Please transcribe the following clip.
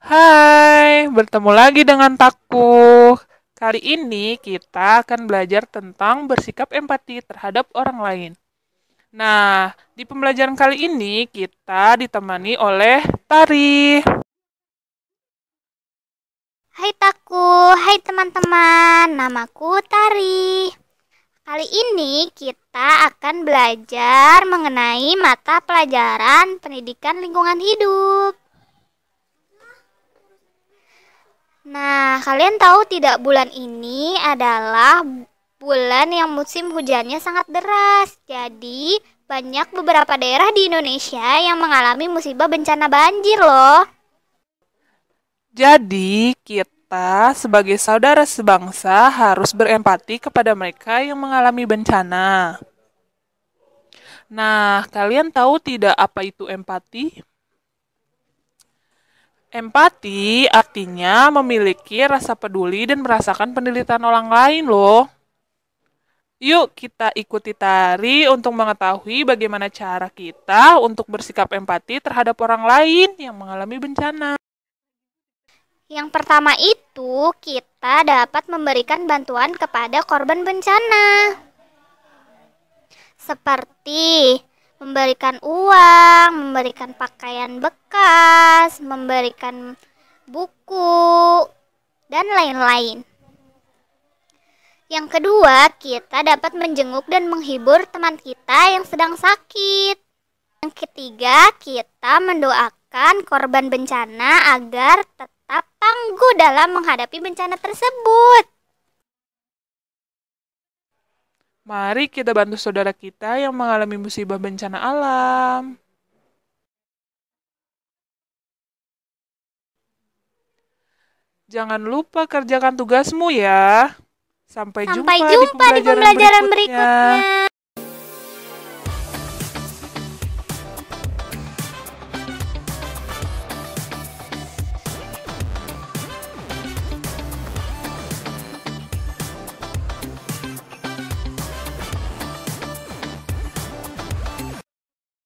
Hai, bertemu lagi dengan taku. Kali ini kita akan belajar tentang bersikap empati terhadap orang lain. Nah, di pembelajaran kali ini kita ditemani oleh Tari. Hai Taku, hai teman-teman, namaku Tari. Kali ini kita akan belajar mengenai mata pelajaran pendidikan lingkungan hidup. Nah, kalian tahu tidak bulan ini adalah bulan yang musim hujannya sangat deras. Jadi, banyak beberapa daerah di Indonesia yang mengalami musibah bencana banjir loh. Jadi, kita sebagai saudara sebangsa harus berempati kepada mereka yang mengalami bencana. Nah, kalian tahu tidak apa itu empati? Empati artinya memiliki rasa peduli dan merasakan penderitaan orang lain loh. Yuk kita ikuti tari untuk mengetahui bagaimana cara kita untuk bersikap empati terhadap orang lain yang mengalami bencana. Yang pertama itu kita dapat memberikan bantuan kepada korban bencana. Seperti memberikan uang, memberikan pakaian bekas, memberikan buku, dan lain-lain. Yang kedua, kita dapat menjenguk dan menghibur teman kita yang sedang sakit. Yang ketiga, kita mendoakan korban bencana agar tetap tangguh dalam menghadapi bencana tersebut. Mari kita bantu saudara kita yang mengalami musibah bencana alam. Jangan lupa kerjakan tugasmu ya. Sampai, Sampai jumpa, jumpa di pembelajaran, di pembelajaran berikutnya. berikutnya.